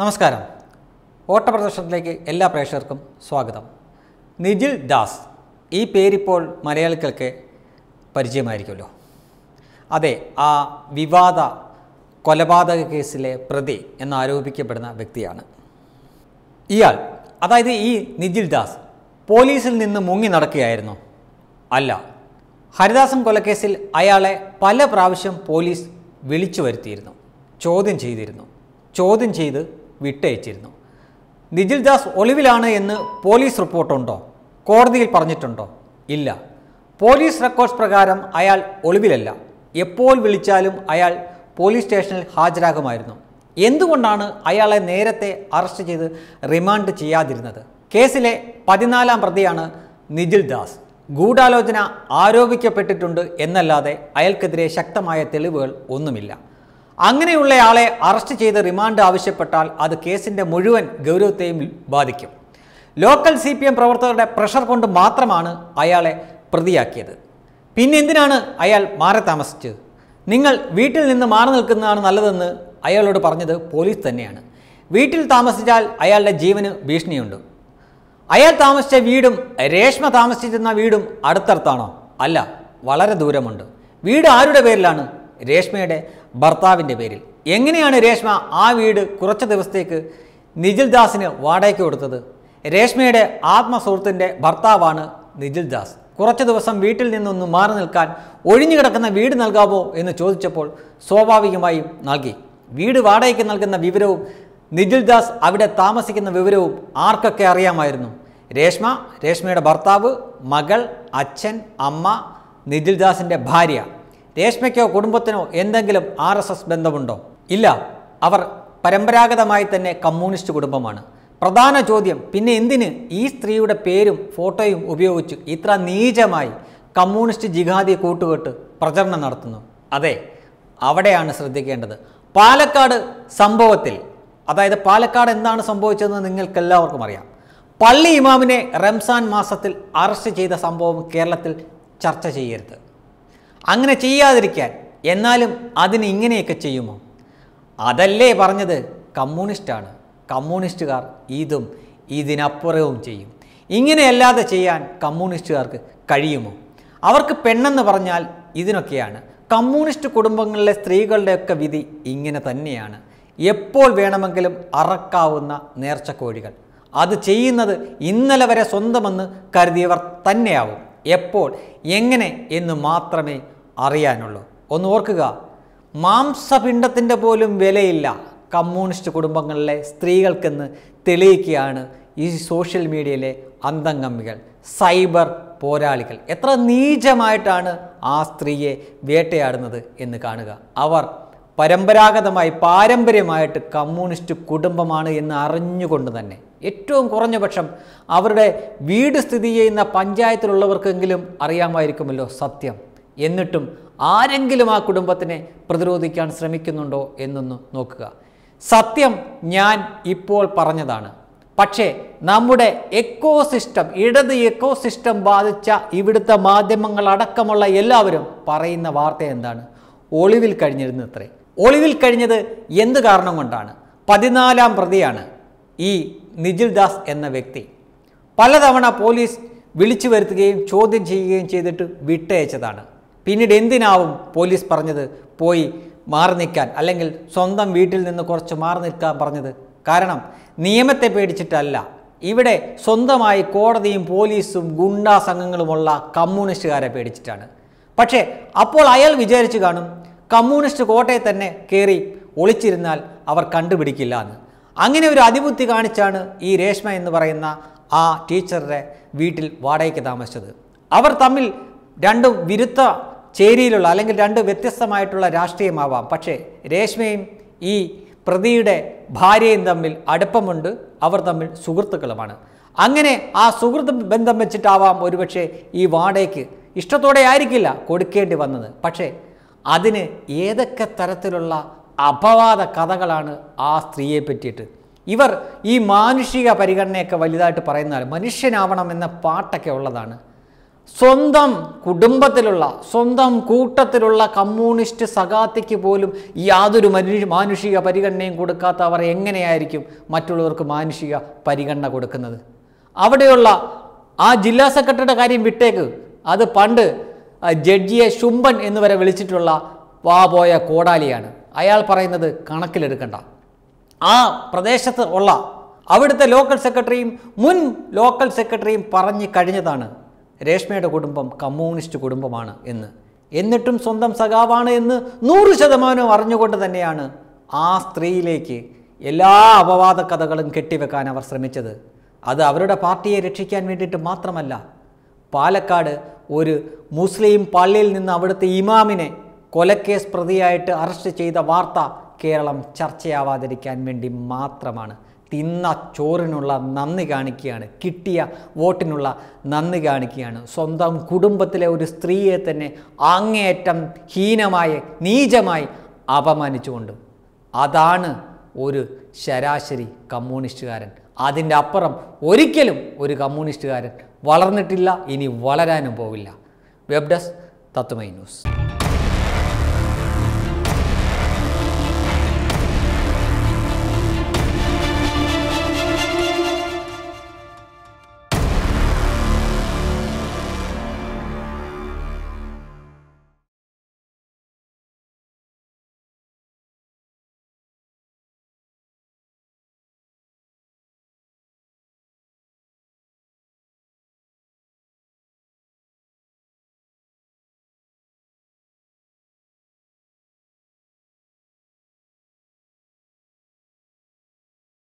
നമസ്കാരം ഓട്ടപ്രദർശനത്തിലേക്ക് എല്ലാ പ്രേക്ഷകർക്കും സ്വാഗതം നിജിൽ ദാസ് ഈ പേരിപ്പോൾ മലയാളികൾക്ക് പരിചയമായിരിക്കുമല്ലോ അതെ ആ വിവാദ കൊലപാതക കേസിലെ പ്രതി എന്നാരോപിക്കപ്പെടുന്ന വ്യക്തിയാണ് ഇയാൾ അതായത് ഈ നിജിൽ ദാസ് പോലീസിൽ നിന്ന് മുങ്ങി നടക്കുകയായിരുന്നു അല്ല ഹരിദാസം കൊലക്കേസിൽ അയാളെ പല പ്രാവശ്യം പോലീസ് വിളിച്ചു വരുത്തിയിരുന്നു ചോദ്യം ചെയ്തിരുന്നു ചോദ്യം ചെയ്ത് വിട്ടയച്ചിരുന്നു നിജിൽ ദാസ് ഒളിവിലാണ് എന്ന് പോലീസ് റിപ്പോർട്ടുണ്ടോ കോടതിയിൽ പറഞ്ഞിട്ടുണ്ടോ ഇല്ല പോലീസ് റെക്കോർഡ്സ് പ്രകാരം അയാൾ ഒളിവിലല്ല എപ്പോൾ വിളിച്ചാലും അയാൾ പോലീസ് സ്റ്റേഷനിൽ ഹാജരാകുമായിരുന്നു എന്തുകൊണ്ടാണ് അയാളെ നേരത്തെ അറസ്റ്റ് ചെയ്ത് റിമാൻഡ് ചെയ്യാതിരുന്നത് കേസിലെ പതിനാലാം പ്രതിയാണ് നിജിൽ ദാസ് ഗൂഢാലോചന ആരോപിക്കപ്പെട്ടിട്ടുണ്ട് എന്നല്ലാതെ അയാൾക്കെതിരെ ശക്തമായ തെളിവുകൾ ഒന്നുമില്ല അങ്ങനെയുള്ളയാളെ അറസ്റ്റ് ചെയ്ത് റിമാൻഡ് ആവശ്യപ്പെട്ടാൽ അത് കേസിൻ്റെ മുഴുവൻ ഗൗരവത്തെയും ബാധിക്കും ലോക്കൽ സി പി എം പ്രവർത്തകരുടെ പ്രഷർ കൊണ്ട് മാത്രമാണ് അയാളെ പ്രതിയാക്കിയത് പിന്നെ എന്തിനാണ് അയാൾ മാറി താമസിച്ചത് നിങ്ങൾ വീട്ടിൽ നിന്ന് മാറി നിൽക്കുന്നതാണ് നല്ലതെന്ന് അയാളോട് പറഞ്ഞത് പോലീസ് തന്നെയാണ് വീട്ടിൽ താമസിച്ചാൽ അയാളുടെ ജീവന് ഭീഷണിയുണ്ട് അയാൾ താമസിച്ച വീടും രേഷ്മ താമസിച്ചിരുന്ന വീടും അടുത്തടുത്താണോ അല്ല വളരെ ദൂരമുണ്ട് വീട് ആരുടെ പേരിലാണ് രേഷ്മയുടെ ഭർത്താവിൻ്റെ പേരിൽ എങ്ങനെയാണ് രേഷ്മ ആ വീട് കുറച്ച് ദിവസത്തേക്ക് നിജിൽ ദാസിന് വാടകയ്ക്ക് കൊടുത്തത് രേഷ്മയുടെ ആത്മസുഹൃത്തിൻ്റെ ഭർത്താവാണ് നിജിൽ ദാസ് കുറച്ച് ദിവസം വീട്ടിൽ നിന്നൊന്ന് മാറി നിൽക്കാൻ ഒഴിഞ്ഞു കിടക്കുന്ന വീട് നൽകാമോ എന്ന് ചോദിച്ചപ്പോൾ സ്വാഭാവികമായും നൽകി വീട് വാടകയ്ക്ക് നൽകുന്ന വിവരവും നിജിൽ ദാസ് അവിടെ താമസിക്കുന്ന വിവരവും ആർക്കൊക്കെ അറിയാമായിരുന്നു രേഷ്മ രേഷ്മയുടെ ഭർത്താവ് മകൾ അച്ഛൻ അമ്മ നിജിൽ ദാസിൻ്റെ ഭാര്യ രേഷ്മയ്ക്കോ കുടുംബത്തിനോ എന്തെങ്കിലും ആർ എസ് എസ് ബന്ധമുണ്ടോ ഇല്ല അവർ പരമ്പരാഗതമായി തന്നെ കമ്മ്യൂണിസ്റ്റ് കുടുംബമാണ് പ്രധാന ചോദ്യം പിന്നെ എന്തിന് ഈ സ്ത്രീയുടെ പേരും ഫോട്ടോയും ഉപയോഗിച്ച് ഇത്ര നീചമായി കമ്മ്യൂണിസ്റ്റ് ജിഹാദി കൂട്ടുകെട്ട് പ്രചരണം നടത്തുന്നു അതെ അവിടെയാണ് ശ്രദ്ധിക്കേണ്ടത് പാലക്കാട് സംഭവത്തിൽ അതായത് പാലക്കാട് എന്താണ് സംഭവിച്ചതെന്ന് നിങ്ങൾക്കെല്ലാവർക്കും അറിയാം പള്ളി ഇമാമിനെ റംസാൻ മാസത്തിൽ അറസ്റ്റ് ചെയ്ത സംഭവം കേരളത്തിൽ ചർച്ച ചെയ്യരുത് അങ്ങനെ ചെയ്യാതിരിക്കാൻ എന്നാലും അതിന് ഇങ്ങനെയൊക്കെ ചെയ്യുമോ അതല്ലേ പറഞ്ഞത് കമ്മ്യൂണിസ്റ്റാണ് കമ്മ്യൂണിസ്റ്റുകാർ ഇതും ഇതിനപ്പുറവും ചെയ്യും ഇങ്ങനെയല്ലാതെ ചെയ്യാൻ കമ്മ്യൂണിസ്റ്റുകാർക്ക് കഴിയുമോ അവർക്ക് പെണ്ണെന്ന് പറഞ്ഞാൽ ഇതിനൊക്കെയാണ് കമ്മ്യൂണിസ്റ്റ് കുടുംബങ്ങളിലെ സ്ത്രീകളുടെയൊക്കെ വിധി ഇങ്ങനെ തന്നെയാണ് എപ്പോൾ വേണമെങ്കിലും അറക്കാവുന്ന കോഴികൾ അത് ചെയ്യുന്നത് ഇന്നലെ വരെ സ്വന്തമെന്ന് കരുതിയവർ തന്നെയാവും എപ്പോൾ എങ്ങനെ എന്ന് മാത്രമേ അറിയാനുള്ളൂ ഒന്ന് ഓർക്കുക മാംസപിണ്ഡത്തിൻ്റെ പോലും വിലയില്ല കമ്മ്യൂണിസ്റ്റ് കുടുംബങ്ങളിലെ സ്ത്രീകൾക്കെന്ന് തെളിയിക്കുകയാണ് ഈ സോഷ്യൽ മീഡിയയിലെ അന്തംഗമ്മികൾ സൈബർ പോരാളികൾ എത്ര നീചമായിട്ടാണ് ആ സ്ത്രീയെ വേട്ടയാടുന്നത് എന്ന് കാണുക അവർ പരമ്പരാഗതമായി പാരമ്പര്യമായിട്ട് കമ്മ്യൂണിസ്റ്റ് കുടുംബമാണ് എന്ന് അറിഞ്ഞുകൊണ്ട് തന്നെ ഏറ്റവും കുറഞ്ഞ പക്ഷം അവരുടെ വീട് സ്ഥിതി ചെയ്യുന്ന പഞ്ചായത്തിലുള്ളവർക്കെങ്കിലും അറിയാമായിരിക്കുമല്ലോ സത്യം എന്നിട്ടും ആരെങ്കിലും ആ കുടുംബത്തിനെ പ്രതിരോധിക്കാൻ ശ്രമിക്കുന്നുണ്ടോ എന്നൊന്ന് നോക്കുക സത്യം ഞാൻ ഇപ്പോൾ പറഞ്ഞതാണ് പക്ഷേ നമ്മുടെ എക്കോ സിസ്റ്റം ഇടത് എക്കോ സിസ്റ്റം ബാധിച്ച ഇവിടുത്തെ മാധ്യമങ്ങൾ എല്ലാവരും പറയുന്ന വാർത്ത എന്താണ് ഒളിവിൽ കഴിഞ്ഞിരുന്നത്രേ ഒളിവിൽ കഴിഞ്ഞത് എന്ത് കാരണം കൊണ്ടാണ് പതിനാലാം പ്രതിയാണ് ഈ നിജിൽ ദാസ് എന്ന വ്യക്തി പലതവണ പോലീസ് വിളിച്ചു വരുത്തുകയും ചോദ്യം ചെയ്യുകയും ചെയ്തിട്ട് വിട്ടയച്ചതാണ് പിന്നീട് എന്തിനാവും പോലീസ് പറഞ്ഞത് പോയി മാറി നിൽക്കാൻ അല്ലെങ്കിൽ സ്വന്തം വീട്ടിൽ നിന്ന് കുറച്ച് മാറി നിൽക്കാൻ പറഞ്ഞത് കാരണം നിയമത്തെ പേടിച്ചിട്ടല്ല ഇവിടെ സ്വന്തമായി കോടതിയും പോലീസും ഗുണ്ടാ സംഘങ്ങളുമുള്ള കമ്മ്യൂണിസ്റ്റുകാരെ പേടിച്ചിട്ടാണ് പക്ഷേ അപ്പോൾ അയാൾ വിചാരിച്ചു കാണും കമ്മ്യൂണിസ്റ്റ് കോട്ടയെ തന്നെ കയറി ഒളിച്ചിരുന്നാൽ അവർ കണ്ടുപിടിക്കില്ല എന്ന് അങ്ങനെ ഒരു അതിബുദ്ധി കാണിച്ചാണ് ഈ രേഷ്മ എന്ന് പറയുന്ന ആ ടീച്ചറുടെ വീട്ടിൽ വാടകയ്ക്ക് താമസിച്ചത് അവർ തമ്മിൽ രണ്ട് വിരുദ്ധ ചേരിയിലുള്ള അല്ലെങ്കിൽ രണ്ട് വ്യത്യസ്തമായിട്ടുള്ള രാഷ്ട്രീയമാവാം പക്ഷേ രേഷ്മയും ഈ പ്രതിയുടെ ഭാര്യയും തമ്മിൽ അടുപ്പമുണ്ട് അവർ തമ്മിൽ സുഹൃത്തുക്കളുമാണ് അങ്ങനെ ആ സുഹൃത്ത് ബന്ധം വെച്ചിട്ടാവാം ഒരുപക്ഷെ ഈ വാടകയ്ക്ക് ഇഷ്ടത്തോടെ ആയിരിക്കില്ല കൊടുക്കേണ്ടി വന്നത് പക്ഷേ അതിന് ഏതൊക്കെ തരത്തിലുള്ള അപവാദ കഥകളാണ് ആ സ്ത്രീയെ പറ്റിയിട്ട് ഇവർ ഈ മാനുഷിക പരിഗണനയൊക്കെ വലുതായിട്ട് പറയുന്ന മനുഷ്യനാവണം എന്ന പാട്ടൊക്കെ ഉള്ളതാണ് സ്വന്തം കുടുംബത്തിലുള്ള സ്വന്തം കൂട്ടത്തിലുള്ള കമ്മ്യൂണിസ്റ്റ് സഖാത്തിക്ക് പോലും യാതൊരു മനുഷ്യ മാനുഷിക പരിഗണനയും കൊടുക്കാത്ത അവർ എങ്ങനെയായിരിക്കും മറ്റുള്ളവർക്ക് മാനുഷിക പരിഗണന കൊടുക്കുന്നത് അവിടെയുള്ള ആ ജില്ലാ സെക്രട്ടറിയുടെ കാര്യം വിട്ടേക്ക് അത് പണ്ട് ജഡ്ജിയെ ശുംബൻ എന്ന് വരെ വിളിച്ചിട്ടുള്ള പോയ കോടാലിയാണ് അയാൾ പറയുന്നത് കണക്കിലെടുക്കണ്ട ആ പ്രദേശത്ത് ഉള്ള അവിടുത്തെ ലോക്കൽ സെക്രട്ടറിയും മുൻ ലോക്കൽ സെക്രട്ടറിയും പറഞ്ഞു കഴിഞ്ഞതാണ് രേഷ്മയുടെ കുടുംബം കമ്മ്യൂണിസ്റ്റ് കുടുംബമാണ് എന്ന് എന്നിട്ടും സ്വന്തം സഖാവാണ് എന്ന് നൂറ് ശതമാനവും അറിഞ്ഞുകൊണ്ട് തന്നെയാണ് ആ സ്ത്രീയിലേക്ക് എല്ലാ അപവാദ കഥകളും കെട്ടിവെക്കാൻ അവർ ശ്രമിച്ചത് അത് അവരുടെ പാർട്ടിയെ രക്ഷിക്കാൻ വേണ്ടിയിട്ട് മാത്രമല്ല പാലക്കാട് ഒരു മുസ്ലിം പള്ളിയിൽ നിന്ന് അവിടുത്തെ ഇമാമിനെ കൊലക്കേസ് പ്രതിയായിട്ട് അറസ്റ്റ് ചെയ്ത വാർത്ത കേരളം ചർച്ചയാവാതിരിക്കാൻ വേണ്ടി മാത്രമാണ് തിന്ന ചോറിനുള്ള നന്ദി കാണിക്കുകയാണ് കിട്ടിയ വോട്ടിനുള്ള നന്ദി കാണിക്കുകയാണ് സ്വന്തം കുടുംബത്തിലെ ഒരു സ്ത്രീയെ തന്നെ അങ്ങേയറ്റം ഹീനമായി നീചമായി അപമാനിച്ചുകൊണ്ട് അതാണ് ഒരു ശരാശരി കമ്മ്യൂണിസ്റ്റുകാരൻ അതിൻ്റെ അപ്പുറം ഒരിക്കലും ഒരു കമ്മ്യൂണിസ്റ്റുകാരൻ വളർന്നിട്ടില്ല ഇനി വളരാനും പോവില്ല വെബ് ഡെസ്ക് തത്വമൈ ന്യൂസ്